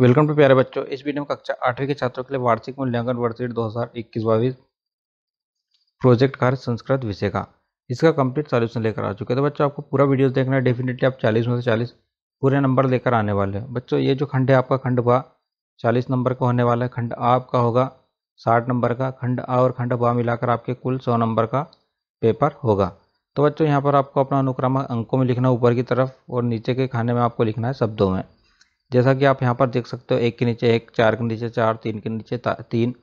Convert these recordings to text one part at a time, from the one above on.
welcome to प्यारे बच्चों इस वीडियो में कक्षा आठवीं के छात्रों के लिए वार्षिक मूल्यांकन वर्षीट दो हज़ार इक्कीस बाईस प्रोजेक्ट कार्य संस्कृत विषय का इसका कंप्लीट सॉल्यूशन लेकर आ चुके तो बच्चों आपको पूरा वीडियो देखना है डेफिनेटली आप चालीस में से चालीस पूरे नंबर लेकर आने वाले हैं बच्चों ये जो खंड है आपका खंड बा चालीस नंबर का होने वाला है खंड आ आपका होगा साठ नंबर का खंड आ और खंड बा मिलाकर आपके कुल सौ नंबर का पेपर होगा तो बच्चों यहाँ पर आपको अपना अनुक्रमक अंकों में लिखना ऊपर की तरफ और नीचे के खाने में आपको लिखना है शब्दों में जैसा कि आप यहाँ पर देख सकते हो एक के नीचे एक चार के नीचे चार तीन के नीचे तीन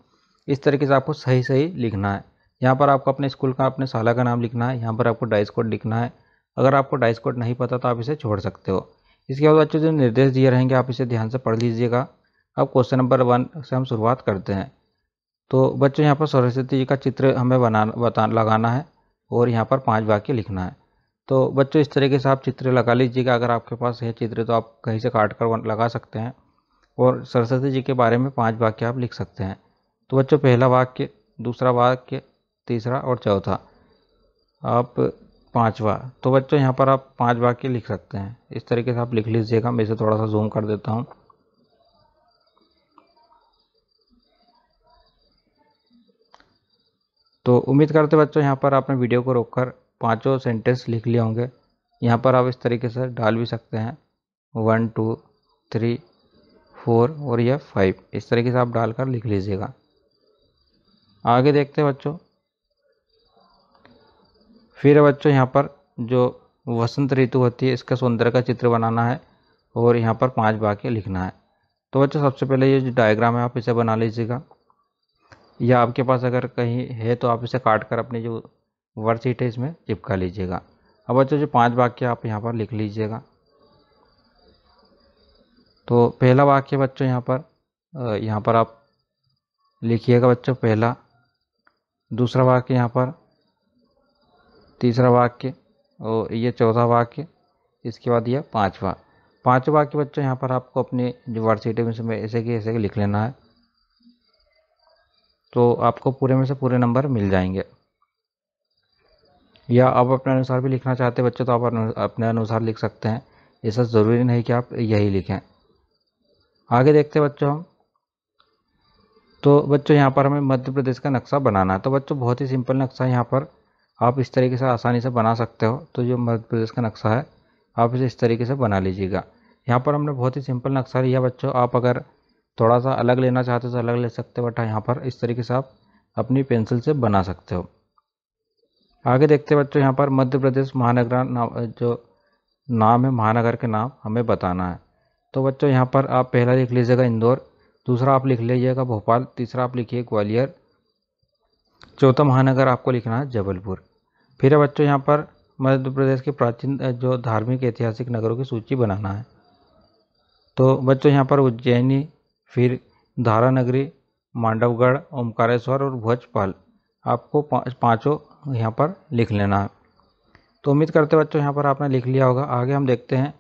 इस तरीके से आपको सही सही लिखना है यहाँ पर आपको अपने स्कूल का अपने शाला का नाम लिखना है यहाँ पर आपको डाइस कोड लिखना है अगर आपको डाइस कोड नहीं पता तो आप इसे छोड़ सकते हो इसके बाद बच्चों जो निर्देश दिए रहेंगे आप इसे ध्यान से पढ़ लीजिएगा अब क्वेश्चन नंबर वन से हम शुरुआत करते हैं तो बच्चों यहाँ पर सरस्वती जी का चित्र हमें बना बता लगाना है और यहाँ पर पाँच वाक्य लिखना है तो बच्चों इस तरीके से आप चित्र लगा लीजिएगा अगर आपके पास है चित्र तो आप कहीं से काट कर लगा सकते हैं और सरस्वती जी के बारे में पांच वाक्य आप लिख सकते हैं तो बच्चों पहला वाक्य दूसरा वाक्य तीसरा और चौथा आप पांचवा तो बच्चों यहाँ पर आप पांच वाक्य लिख सकते हैं इस तरीके से आप लिख लीजिएगा मैं इसे थोड़ा सा जूम कर देता हूँ तो उम्मीद करते बच्चों यहाँ पर आपने वीडियो को रोककर पाँचों सेंटेंस लिख लिए होंगे यहाँ पर आप इस तरीके से डाल भी सकते हैं वन टू थ्री फोर और यह फाइव इस तरीके से आप डालकर लिख लीजिएगा आगे देखते हैं बच्चों फिर बच्चों यहाँ पर जो वसंत ऋतु होती है इसका सौंदर्य का चित्र बनाना है और यहाँ पर पांच वाक्य लिखना है तो बच्चों सबसे पहले ये जो डायग्राम है आप इसे बना लीजिएगा या आपके पास अगर कहीं है तो आप इसे काट कर अपनी जो वर्कशीट है इसमें चिपका लीजिएगा अब बच्चों जो पांच वाक्य आप यहाँ पर लिख लीजिएगा तो पहला वाक्य बच्चों यहाँ पर यहाँ पर आप लिखिएगा बच्चों पहला दूसरा वाक्य यहाँ पर तीसरा वाक्य और ये चौथा वाक्य इसके बाद यह पाँचवा पाँचवा वाक्य बच्चों यहाँ पर आपको अपने जो वर्कशीट है उसमें ऐसे के ऐसे के लिख लेना है तो आपको पूरे में से पूरे नंबर मिल जाएंगे या आप अपने अनुसार भी लिखना चाहते हैं बच्चों तो आप अपने अनुसार लिख सकते हैं ऐसा ज़रूरी नहीं कि आप यही लिखें आगे देखते हैं बच्चों हम तो बच्चों यहाँ पर हमें मध्य प्रदेश का नक्शा बनाना है तो बच्चों बहुत ही सिंपल नक्शा है यहाँ पर आप इस तरीके से आसानी से बना सकते हो तो जो मध्य प्रदेश का नक्शा है आप इसे इस तरीके से बना लीजिएगा यहाँ पर हमने बहुत ही सिंपल नक्शा लिया बच्चों आप अगर थोड़ा सा अलग लेना चाहते हो तो अलग ले सकते हो बट हाँ, यहाँ पर इस तरीके से आप अपनी पेंसिल से बना सकते हो आगे देखते हैं बच्चों यहाँ पर मध्य प्रदेश महानगर ना, जो नाम है महानगर के नाम हमें बताना है तो बच्चों यहाँ पर आप पहला लिख लीजिएगा इंदौर दूसरा आप लिख लीजिएगा भोपाल तीसरा आप लिखिए ग्वालियर चौथा महानगर आपको लिखना है जबलपुर फिर है बच्चों यहाँ पर मध्य प्रदेश के प्राचीन जो धार्मिक ऐतिहासिक नगरों की सूची बनाना है तो बच्चों यहाँ पर उज्जैनी फिर धारा नगरी मांडवगढ़ ओमकारेश्वर और भोजपाल आपको पाँचों यहाँ पर लिख लेना है तो उम्मीद करते हैं बच्चों यहाँ पर आपने लिख लिया होगा आगे हम देखते हैं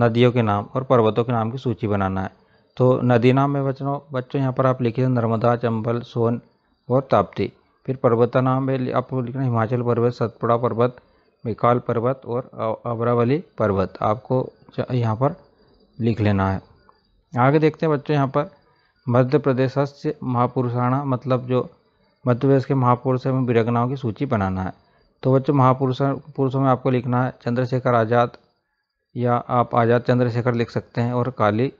नदियों के नाम और पर्वतों के नाम की सूची बनाना है तो नदी नाम में बच्चों बच्चों यहाँ पर आप लिखिए नर्मदा चंबल सोन और ताप्ती फिर पर्वता नाम में आपको लिखना हिमाचल पर्वत सतपुड़ा पर्वत मिकाल पर्वत और अबरावली पर्वत आपको यहाँ पर लिख लेना है आगे देखते हैं बच्चों यहाँ पर मध्य प्रदेश महापुरुषाणा मतलब जो मध्य प्रदेश के महापुरुषों एवं वीरांगनाओं की सूची बनाना है तो बच्चों महापुरुष पुरुषों में आपको लिखना है चंद्रशेखर आज़ाद या आप आज़ाद चंद्रशेखर लिख सकते हैं और काली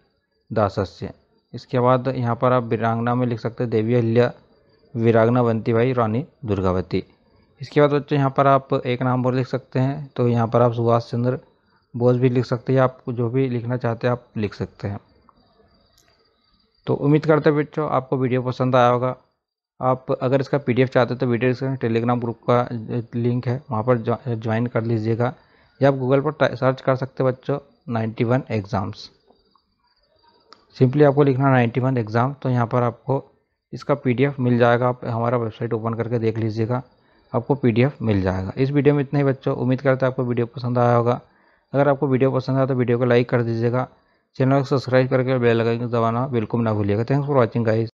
दासस्य इसके बाद यहाँ पर आप वीरांगना में लिख सकते हैं देवी अहल्या वीरांगना बंती भाई रानी दुर्गावती इसके बाद बच्चों यहाँ पर आप एक नाम और लिख सकते हैं तो यहाँ पर आप सुभाष चंद्र बोस भी लिख सकते हैं आप जो भी लिखना चाहते हैं आप लिख सकते हैं तो उम्मीद करते हैं बच्चों आपको वीडियो पसंद आया होगा आप अगर इसका पीडीएफ चाहते हो तो वीडियो डिस्क्रिप्शन टेलीग्राम ग्रुप का लिंक है वहाँ पर ज्वाइन कर लीजिएगा या आप गूगल पर सर्च कर सकते बच्चों बच्चों 91 एग्ज़ाम्स सिंपली आपको लिखना 91 एग्ज़ाम तो यहाँ पर आपको इसका पीडीएफ मिल जाएगा आप हमारा वेबसाइट ओपन करके देख लीजिएगा आपको एफ मिल जाएगा इस वीडियो में इतना ही बच्चों उम्मीद करते हैं आपको वीडियो पसंद आया होगा अगर आपको वीडियो पसंद आया तो वीडियो को लाइक कर दीजिएगा चैनल को सब्सक्राइब करके बेल लगाएंगे दबाना बिल्कुल ना भूलिएगा थैंक्स फॉर वॉचिंग गाइज